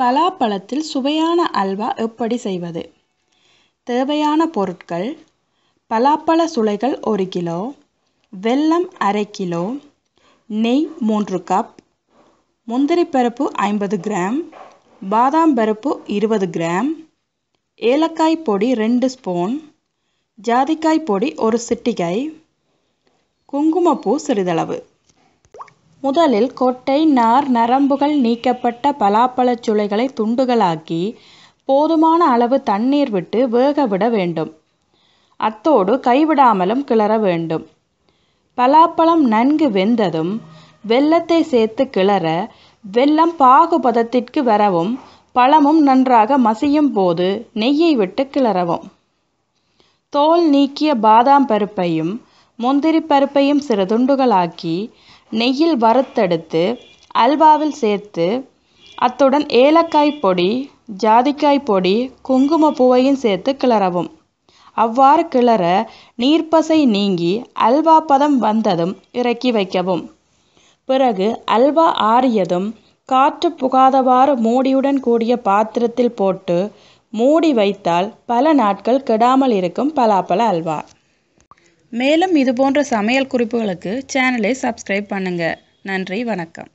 பலாப்பழத்தில் சுவையான அல்வா எப்படி செய்வது தேவையான பொருட்கள் பலாப்பழ சுளைகள் ஒரு கிலோ வெல்லம் அரை கிலோ நெய் மூன்று கப் முந்திரி பருப்பு ஐம்பது கிராம் பாதாம் பருப்பு இருபது கிராம் ஏலக்காய் பொடி ரெண்டு ஸ்பூன் ஜாதிக்காய் பொடி ஒரு சிட்டிகை குங்குமப்பூ சிறிதளவு முதலில் கொட்டை நார் நரம்புகள் நீக்கப்பட்ட பலாப்பழச் சுளைகளை துண்டுகளாக்கி போதுமான அளவு தண்ணீர் விட்டு வேக விட வேண்டும் அத்தோடு கைவிடாமலும் கிளற வேண்டும் பலாப்பழம் நன்கு வெந்ததும் வெள்ளத்தை சேர்த்து கிளற வெள்ளம் பாகுபதத்திற்கு வரவும் பழமும் நன்றாக மசியும் போது நெய்யை விட்டு கிளறவும் தோல் நீக்கிய பாதாம் பருப்பையும் முந்திரி பருப்பையும் சிறு துண்டுகளாக்கி நெய்யில் வறுத்தெடுத்து அல்வாவில் சேர்த்து அத்துடன் ஏலக்காய் பொடி ஜாதிக்காய் பொடி பூவையும் சேர்த்து கிளறவும் அவ்வாறு கிளற நீர்ப்பசை நீங்கி அல்வா பதம் வந்ததும் இறக்கி வைக்கவும் பிறகு அல்வா ஆறியதும் காற்று புகாதவாறு மூடியுடன் கூடிய பாத்திரத்தில் போட்டு மூடி வைத்தால் பல நாட்கள் கெடாமல் இருக்கும் பலாப்பழ அல்வா மேலும் இதுபோன்ற சமையல் குறிப்புகளுக்கு சேனலை சப்ஸ்கிரைப் பண்ணுங்கள் நன்றி வணக்கம்